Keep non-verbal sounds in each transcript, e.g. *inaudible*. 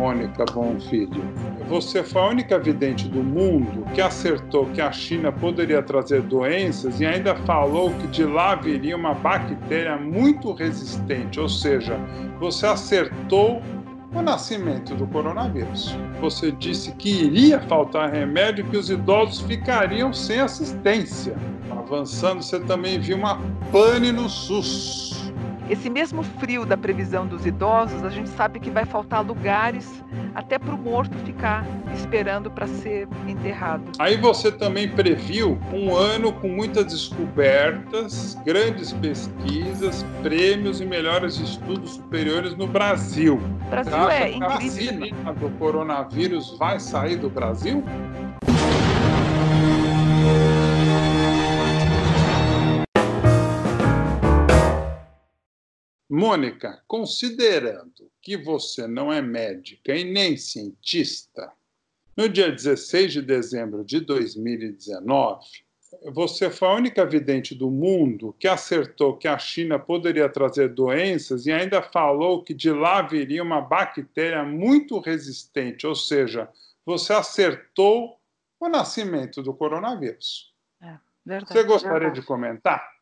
Mônica Filho. Você foi a única vidente do mundo que acertou que a China poderia trazer doenças e ainda falou que de lá viria uma bactéria muito resistente, ou seja, você acertou o nascimento do coronavírus. Você disse que iria faltar remédio e que os idosos ficariam sem assistência. Avançando, você também viu uma pane no SUS esse mesmo frio da previsão dos idosos, a gente sabe que vai faltar lugares até para o morto ficar esperando para ser enterrado. Aí você também previu um ano com muitas descobertas, grandes pesquisas, prêmios e melhores estudos superiores no Brasil. O Brasil Você é incrível. A vacina do coronavírus vai sair do Brasil? Mônica, considerando que você não é médica e nem cientista, no dia 16 de dezembro de 2019, você foi a única vidente do mundo que acertou que a China poderia trazer doenças e ainda falou que de lá viria uma bactéria muito resistente, ou seja, você acertou o nascimento do coronavírus. É, verdade, você gostaria verdade. de comentar?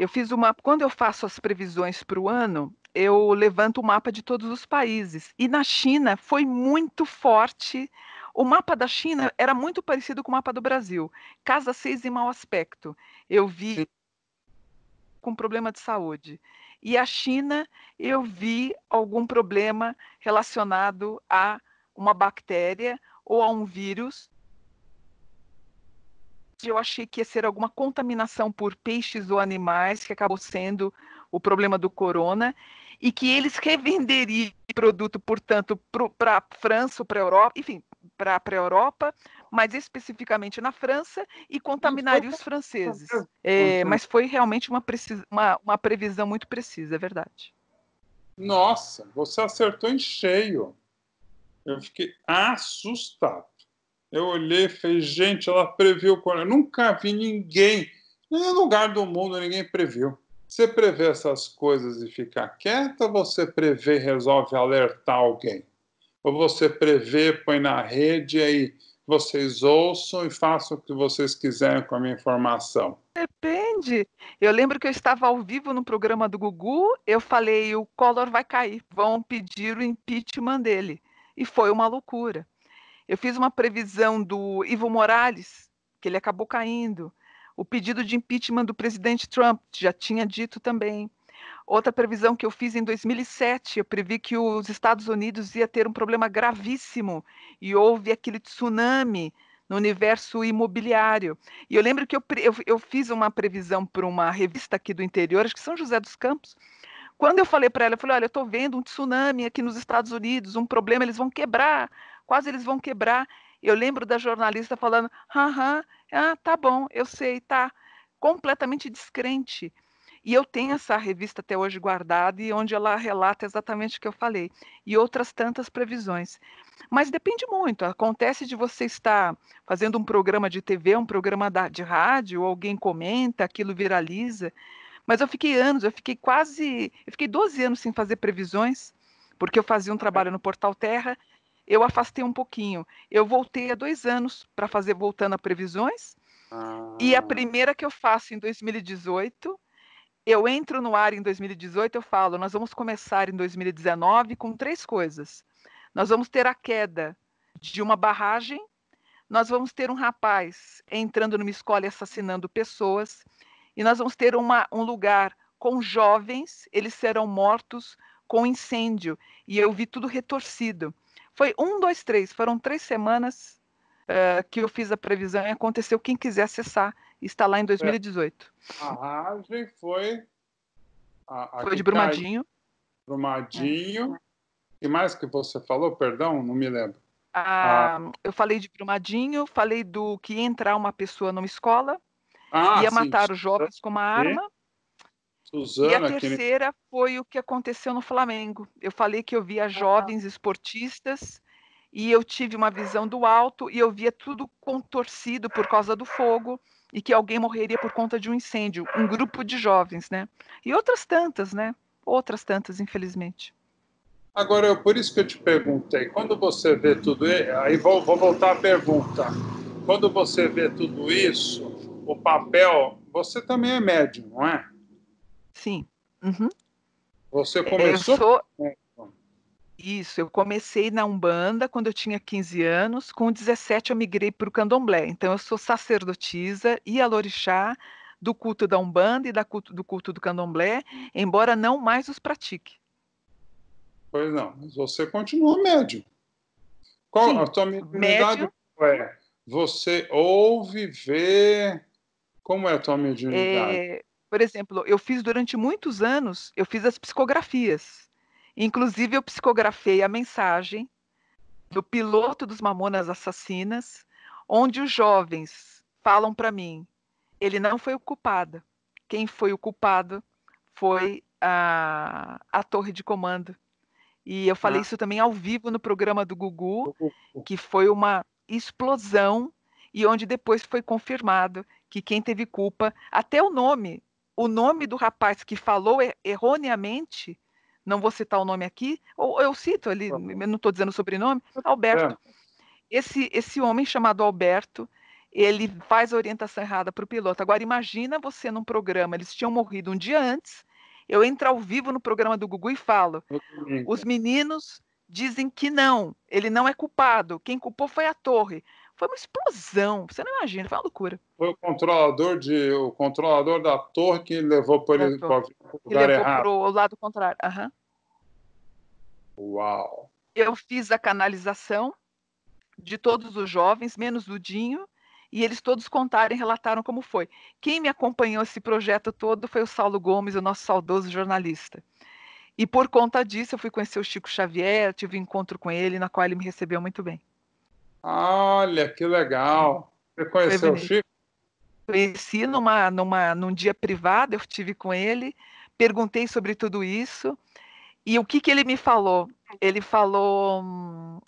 Eu fiz uma. Quando eu faço as previsões para o ano, eu levanto o mapa de todos os países. E na China foi muito forte. O mapa da China era muito parecido com o mapa do Brasil. Casa 6 em mau aspecto. Eu vi com problema de saúde. E a China, eu vi algum problema relacionado a uma bactéria ou a um vírus eu achei que ia ser alguma contaminação por peixes ou animais, que acabou sendo o problema do corona, e que eles revenderiam produto, portanto, para a França ou para a Europa, enfim, para a Europa, mas especificamente na França, e contaminaria os franceses. É, mas foi realmente uma, precisa, uma, uma previsão muito precisa, é verdade. Nossa, você acertou em cheio. Eu fiquei assustado. Eu olhei e falei, gente, ela previu o coronavírus. Nunca vi ninguém, nenhum lugar do mundo, ninguém previu. Você prevê essas coisas e fica quieta, ou você prevê e resolve alertar alguém? Ou você prevê, põe na rede e aí vocês ouçam e façam o que vocês quiserem com a minha informação? Depende. Eu lembro que eu estava ao vivo no programa do Gugu, eu falei: o Collor vai cair, vão pedir o impeachment dele. E foi uma loucura. Eu fiz uma previsão do Ivo Morales, que ele acabou caindo. O pedido de impeachment do presidente Trump, já tinha dito também. Outra previsão que eu fiz em 2007, eu previ que os Estados Unidos ia ter um problema gravíssimo e houve aquele tsunami no universo imobiliário. E eu lembro que eu, eu, eu fiz uma previsão para uma revista aqui do interior, acho que São José dos Campos, quando eu falei para ela, eu falei, olha, eu estou vendo um tsunami aqui nos Estados Unidos, um problema, eles vão quebrar quase eles vão quebrar. Eu lembro da jornalista falando, aham, ah, tá bom, eu sei, tá. Completamente descrente. E eu tenho essa revista até hoje guardada e onde ela relata exatamente o que eu falei e outras tantas previsões. Mas depende muito. Acontece de você estar fazendo um programa de TV, um programa de rádio, alguém comenta, aquilo viraliza. Mas eu fiquei anos, eu fiquei quase, eu fiquei 12 anos sem fazer previsões, porque eu fazia um trabalho no Portal Terra eu afastei um pouquinho. Eu voltei há dois anos para fazer voltando a previsões. Ah. E a ah. primeira que eu faço em 2018, eu entro no ar em 2018, eu falo, nós vamos começar em 2019 com três coisas. Nós vamos ter a queda de uma barragem, nós vamos ter um rapaz entrando numa escola e assassinando pessoas, e nós vamos ter uma, um lugar com jovens, eles serão mortos com incêndio e eu vi tudo retorcido. Foi um, dois, três, foram três semanas uh, que eu fiz a previsão e aconteceu. Quem quiser acessar, está lá em 2018. É. A foi. A, a foi de tá Brumadinho. Brumadinho. É. E mais que você falou, perdão, não me lembro. Ah, ah. Eu falei de Brumadinho, falei do que ia entrar uma pessoa numa escola, ah, ia sim. matar os jovens com uma arma. Suzana, e a terceira foi o que aconteceu no Flamengo. Eu falei que eu via jovens esportistas e eu tive uma visão do alto e eu via tudo contorcido por causa do fogo e que alguém morreria por conta de um incêndio, um grupo de jovens, né? E outras tantas, né? Outras tantas, infelizmente. Agora, eu, por isso que eu te perguntei, quando você vê tudo isso, aí vou, vou voltar à pergunta. Quando você vê tudo isso, o papel, você também é médium, não é? Sim. Uhum. Você começou? Sou... Isso, eu comecei na Umbanda quando eu tinha 15 anos, com 17 eu migrei para o Candomblé. Então eu sou sacerdotisa e alorixá do culto da Umbanda e da culto, do culto do Candomblé, embora não mais os pratique. Pois não, mas você continua médio. Qual Sim, a sua mediunidade médio, é? Você ouve, vê. Como é a tua mediunidade? É, por exemplo, eu fiz durante muitos anos, eu fiz as psicografias. Inclusive, eu psicografei a mensagem do piloto dos Mamonas Assassinas, onde os jovens falam para mim: ele não foi o culpado. Quem foi o culpado foi a, a torre de comando. E eu ah. falei ah. isso também ao vivo no programa do Gugu, que foi uma explosão e onde depois foi confirmado que quem teve culpa, até o nome o nome do rapaz que falou er, erroneamente, não vou citar o nome aqui, ou eu cito ali, tá não estou dizendo o sobrenome, é. Alberto. É. Esse, esse homem chamado Alberto, ele faz a orientação errada para o piloto. Agora, imagina você num programa, eles tinham morrido um dia antes, eu entro ao vivo no programa do Gugu e falo, os meninos dizem que não, ele não é culpado, quem culpou foi a torre foi uma explosão. Você não imagina, foi uma loucura. Foi o controlador de o controlador da torre que levou para ele para o lugar levou errado. O lado contrário. Uhum. Uau. Eu fiz a canalização de todos os jovens, menos o Dinho, e eles todos contaram e relataram como foi. Quem me acompanhou esse projeto todo foi o Saulo Gomes, o nosso saudoso jornalista. E por conta disso, eu fui conhecer o Chico Xavier, tive um encontro com ele, na qual ele me recebeu muito bem. Olha, que legal. Você conheceu o Chico? Conheci numa, numa, num dia privado, eu tive com ele, perguntei sobre tudo isso. E o que, que ele me falou? Ele falou,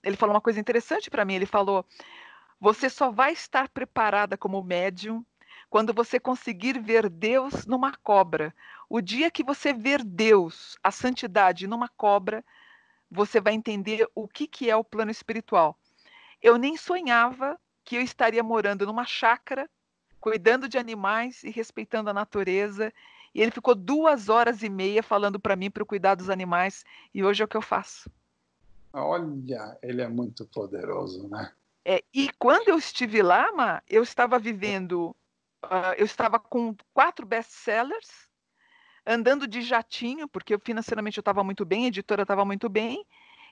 ele falou uma coisa interessante para mim. Ele falou: você só vai estar preparada como médium quando você conseguir ver Deus numa cobra. O dia que você ver Deus, a santidade numa cobra, você vai entender o que, que é o plano espiritual. Eu nem sonhava que eu estaria morando numa chácara, cuidando de animais e respeitando a natureza. E ele ficou duas horas e meia falando para mim para cuidar dos animais, e hoje é o que eu faço. Olha, ele é muito poderoso, né? É, e quando eu estive lá, Ma, eu estava vivendo, uh, eu estava com quatro best-sellers, andando de jatinho, porque financeiramente eu estava muito bem, a editora estava muito bem,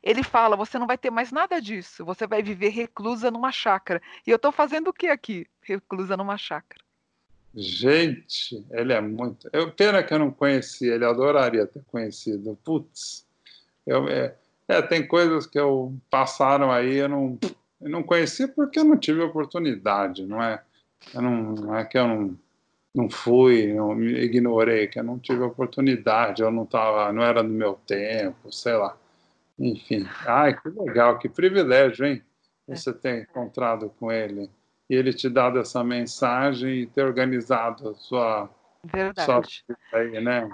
ele fala: você não vai ter mais nada disso, você vai viver reclusa numa chácara. E eu estou fazendo o que aqui? Reclusa numa chácara. Gente, ele é muito. Eu, pena que eu não conheci ele, adoraria ter conhecido. Putz, eu, é, é, tem coisas que eu passaram aí, eu não, eu não conheci porque eu não tive oportunidade, não é? Eu não, não é que eu não, não fui, não, me ignorei, que eu não tive oportunidade, eu não tava, não era do meu tempo, sei lá. Enfim, ai, que legal, que privilégio, hein? É. Você ter encontrado com ele e ele te dado essa mensagem e ter organizado a sua, Verdade. aí, né?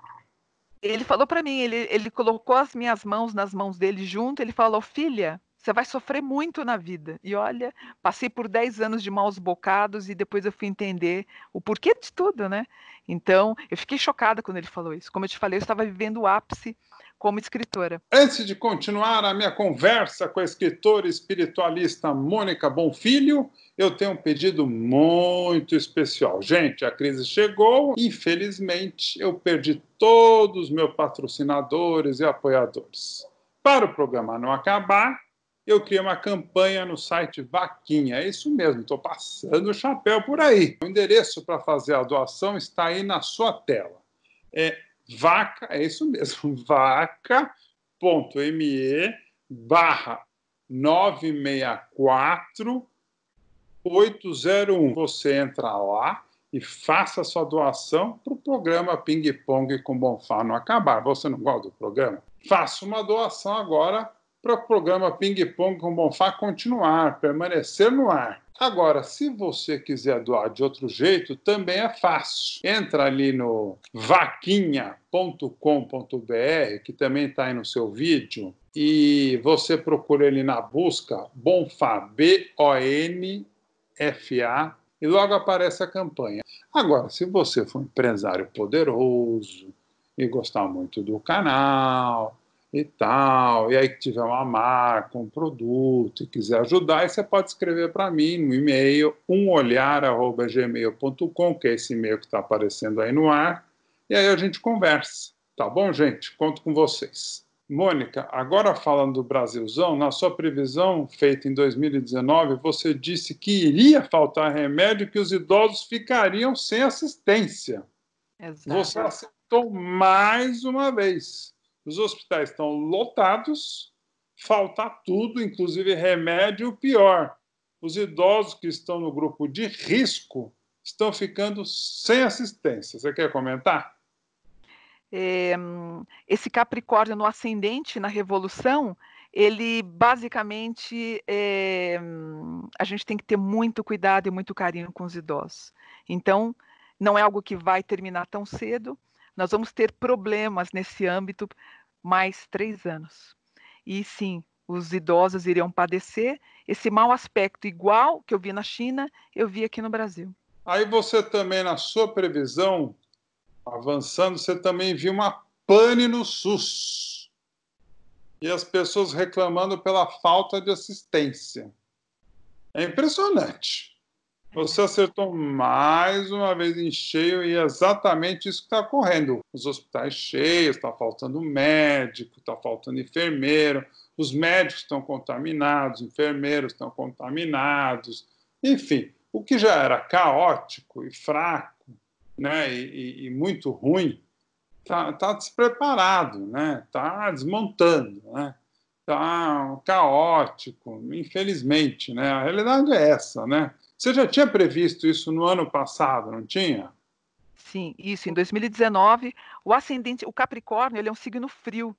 Ele falou para mim, ele, ele colocou as minhas mãos nas mãos dele junto, ele falou, filha, você vai sofrer muito na vida. E olha, passei por 10 anos de maus bocados e depois eu fui entender o porquê de tudo, né? Então, eu fiquei chocada quando ele falou isso. Como eu te falei, eu estava vivendo o ápice como escritora. Antes de continuar a minha conversa com a escritora espiritualista Mônica Bonfilho, eu tenho um pedido muito especial. Gente, a crise chegou, infelizmente eu perdi todos os meus patrocinadores e apoiadores. Para o programa não acabar, eu criei uma campanha no site Vaquinha. É isso mesmo, estou passando o chapéu por aí. O endereço para fazer a doação está aí na sua tela. É vaca, é isso mesmo, *laughs* vaca.me barra 964 801. Você entra lá e faça sua doação para o programa Ping Pong com Bonfá não acabar. Você não gosta do programa? Faça uma doação agora para o programa Ping Pong com Bonfá continuar, permanecer no ar. Agora, se você quiser doar de outro jeito, também é fácil. Entra ali no vaquinha.com.br, que também está aí no seu vídeo, e você procura ele na busca Bonfá, B-O-N-F-A, e logo aparece a campanha. Agora, se você for um empresário poderoso e gostar muito do canal, e tal, e aí que tiver uma marca, um produto e quiser ajudar, você pode escrever para mim no e-mail umolhar@gmail.com, que é esse e-mail que está aparecendo aí no ar, e aí a gente conversa. Tá bom, gente? Conto com vocês. Mônica, agora falando do Brasilzão, na sua previsão feita em 2019, você disse que iria faltar remédio e que os idosos ficariam sem assistência. Exato. Você acertou mais uma vez. Os hospitais estão lotados, falta tudo, inclusive remédio, pior. Os idosos que estão no grupo de risco estão ficando sem assistência. Você quer comentar? É, esse Capricórnio no ascendente, na Revolução, ele basicamente é, a gente tem que ter muito cuidado e muito carinho com os idosos. Então, não é algo que vai terminar tão cedo. Nós vamos ter problemas nesse âmbito mais três anos. E sim, os idosos iriam padecer esse mau aspecto igual que eu vi na China, eu vi aqui no Brasil. Aí você também, na sua previsão, avançando, você também viu uma pane no SUS. E as pessoas reclamando pela falta de assistência. É impressionante. Você acertou mais uma vez em cheio e é exatamente isso que está ocorrendo. Os hospitais cheios, está faltando médico, está faltando enfermeiro, os médicos estão contaminados, os enfermeiros estão contaminados, enfim, o que já era caótico e fraco, né, e, e muito ruim, está tá despreparado, né, tá desmontando, né, tá caótico, infelizmente, né, a realidade é essa, né. Você já tinha previsto isso no ano passado, não tinha? Sim, isso. Em 2019, o ascendente, o Capricórnio, ele é um signo frio.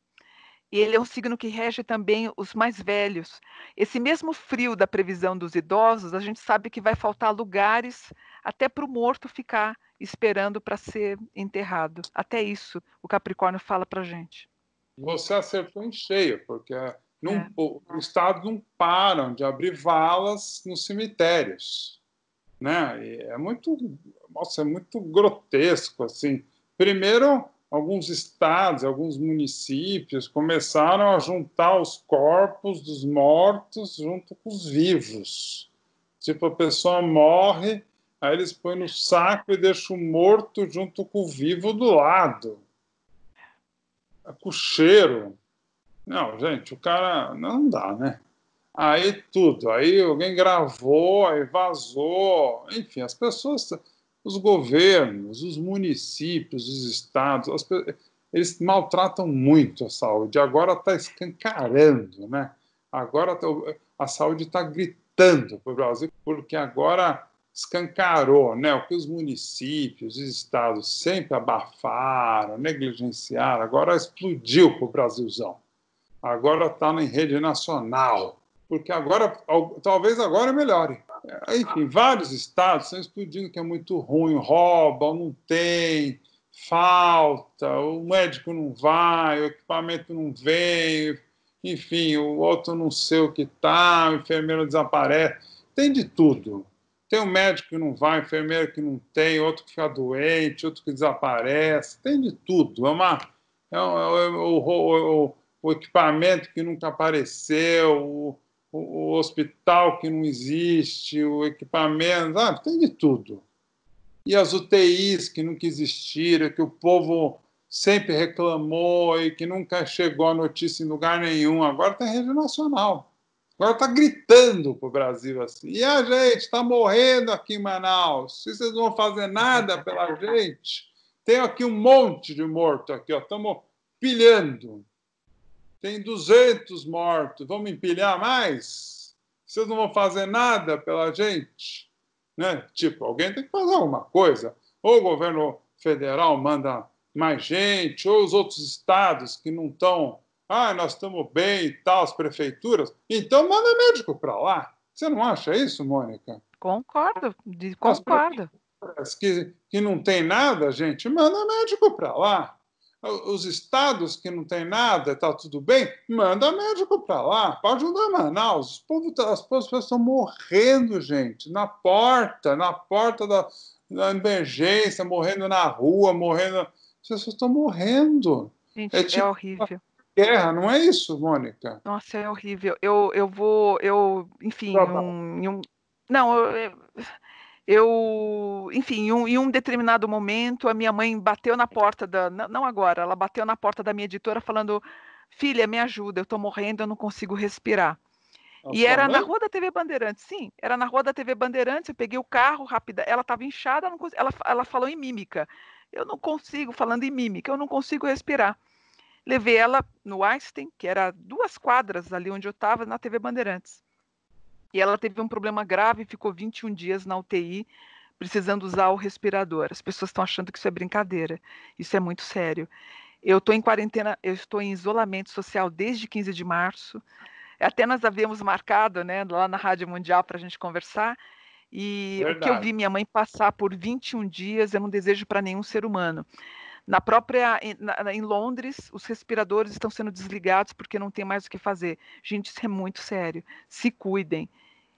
E ele é um signo que rege também os mais velhos. Esse mesmo frio da previsão dos idosos, a gente sabe que vai faltar lugares até para o morto ficar esperando para ser enterrado. Até isso o Capricórnio fala para gente. Você acertou em cheio, porque não, é. o, o, Estado não param de abrir valas nos cemitérios. Né? E é muito, nossa, é muito grotesco assim. Primeiro, alguns estados, alguns municípios começaram a juntar os corpos dos mortos junto com os vivos. Tipo, a pessoa morre, aí eles põem no saco e deixam o morto junto com o vivo do lado. É com cheiro. Não, gente, o cara não dá, né? Aí tudo, aí alguém gravou, aí vazou, enfim, as pessoas, os governos, os municípios, os estados, as, eles maltratam muito a saúde. Agora está escancarando, né? Agora tá, a saúde está gritando para o Brasil, porque agora escancarou, né? O que os municípios, os estados sempre abafaram, negligenciaram, agora explodiu para o Brasilzão agora está em rede nacional, porque agora, talvez agora melhore. Enfim, vários estados estão explodindo que é muito ruim, roubam, não tem, falta, o médico não vai, o equipamento não veio, enfim, o outro não sei o que tá, o enfermeiro desaparece, tem de tudo. Tem um médico que não vai, enfermeiro que não tem, outro que fica doente, outro que desaparece, tem de tudo. É uma, é, é, é, o, é é o equipamento que nunca apareceu, o, o, hospital que não existe, o equipamento, ah, tem de tudo. E as UTIs que nunca existiram, que o povo sempre reclamou e que nunca chegou a notícia em lugar nenhum, agora tem tá rede nacional. Agora está gritando para o Brasil assim: e a gente está morrendo aqui em Manaus, se vocês não vão fazer nada pela gente, tem aqui um monte de morto aqui, ó, estamos pilhando tem 200 mortos, vamos empilhar mais? Vocês não vão fazer nada pela gente? Né? Tipo, alguém tem que fazer alguma coisa. Ou o governo federal manda mais gente, ou os outros estados que não estão. Ah, nós estamos bem e tal, as prefeituras. Então manda médico para lá. Você não acha isso, Mônica? Concordo, concordo. As Que, que não tem nada, gente, manda médico para lá os estados que não tem nada, está tudo bem, manda médico para lá, pode ajudar Manaus. Os povo, tá, as pessoas estão morrendo, gente, na porta, na porta da, da emergência, morrendo na rua, morrendo. As pessoas estão morrendo. Gente, é, tipo é horrível. Guerra, não é isso, Mônica? Nossa, é horrível. Eu, eu vou, eu, enfim, tá um, um, não, eu eu, enfim, um, em um determinado momento, a minha mãe bateu na porta da, não agora, ela bateu na porta da minha editora falando, filha, me ajuda, eu estou morrendo, eu não consigo respirar. e era na rua da TV Bandeirantes, sim, era na rua da TV Bandeirantes, eu peguei o carro rápida, ela estava inchada, não, ela, ela falou em mímica, eu não consigo, falando em mímica, eu não consigo respirar. Levei ela no Einstein, que era duas quadras ali onde eu estava, na TV Bandeirantes. E ela teve um problema grave, e ficou 21 dias na UTI, precisando usar o respirador. As pessoas estão achando que isso é brincadeira. Isso é muito sério. Eu estou em quarentena, eu estou em isolamento social desde 15 de março. Até nós havíamos marcado, né, lá na Rádio Mundial para a gente conversar. E Verdade. o que eu vi minha mãe passar por 21 dias, eu não desejo para nenhum ser humano. Na própria em, em, Londres, os respiradores estão sendo desligados porque não tem mais o que fazer. Gente, isso é muito sério. Se cuidem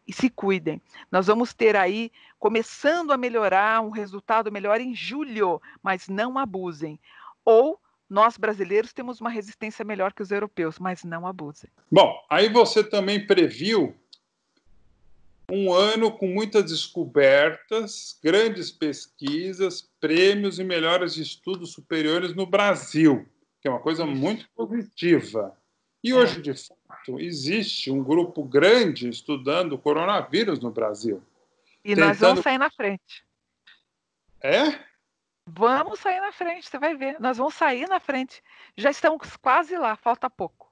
e se cuidem. Nós vamos ter aí, começando a melhorar, um resultado melhor em julho, mas não abusem. Ou nós brasileiros temos uma resistência melhor que os europeus, mas não abusem. Bom, aí você também previu um ano com muitas descobertas, grandes pesquisas, prêmios e melhores estudos superiores no Brasil, que é uma coisa muito positiva. E é. hoje, de fato, existe um grupo grande estudando o coronavírus no Brasil. E tentando... nós vamos sair na frente. É? Vamos sair na frente, você vai ver. Nós vamos sair na frente. Já estamos quase lá, falta pouco.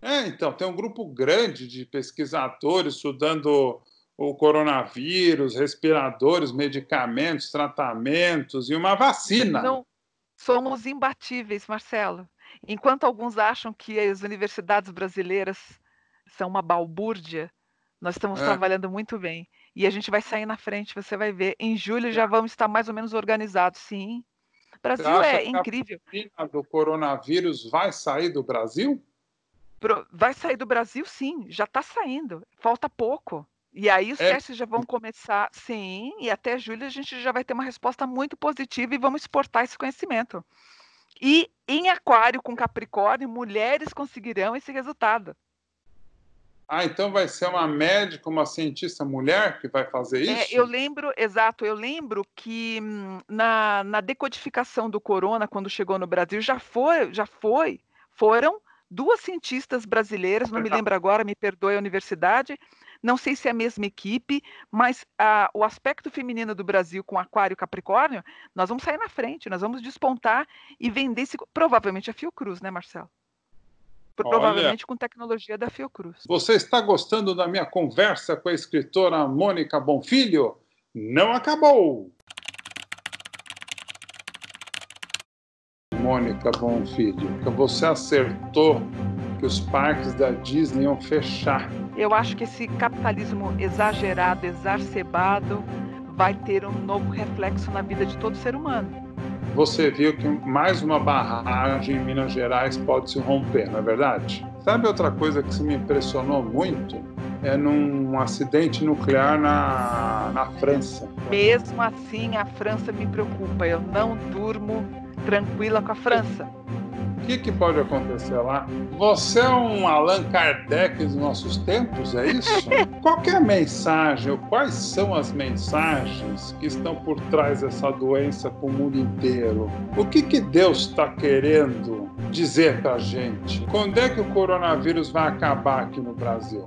É, então, tem um grupo grande de pesquisadores estudando o coronavírus, respiradores, medicamentos, tratamentos e uma vacina. Não, somos imbatíveis, Marcelo. Enquanto alguns acham que as universidades brasileiras são uma balbúrdia, nós estamos é. trabalhando muito bem. E a gente vai sair na frente, você vai ver. Em julho é. já vamos estar mais ou menos organizados, sim. O Brasil é incrível. A vacina do coronavírus vai sair do Brasil? Vai sair do Brasil, sim. Já está saindo. Falta pouco. E aí os é. testes já vão começar, sim. E até julho a gente já vai ter uma resposta muito positiva e vamos exportar esse conhecimento. E em Aquário com Capricórnio, mulheres conseguirão esse resultado. Ah, então vai ser uma médica, uma cientista mulher que vai fazer é, isso? É, eu lembro, exato, eu lembro que hum, na, na decodificação do corona, quando chegou no Brasil, já foi, já foi, foram duas cientistas brasileiras, não me lembro agora, me perdoe a universidade, não sei se é a mesma equipe, mas a, o aspecto feminino do Brasil com Aquário e Capricórnio, nós vamos sair na frente, nós vamos despontar e vender esse, provavelmente a Fiocruz, né, Marcelo? Provavelmente Olha, com tecnologia da Fiocruz. Você está gostando da minha conversa com a escritora Mônica Bonfilho? Não acabou! Mônica Bonfilho, que você acertou que os parques da Disney iam fechar. Eu acho que esse capitalismo exagerado, exacerbado, vai ter um novo reflexo na vida de todo ser humano. Você viu que mais uma barragem em Minas Gerais pode se romper, não é verdade? Sabe outra coisa que me impressionou muito? É num acidente nuclear na, na França. Mesmo assim, a França me preocupa. Eu não durmo tranquila com a França. O que, que pode acontecer lá? Você é um Allan Kardec dos nossos tempos, é isso? *laughs* Qual é a mensagem, ou quais são as mensagens que estão por trás dessa doença para o mundo inteiro? O que, que Deus está querendo dizer para a gente? Quando é que o coronavírus vai acabar aqui no Brasil?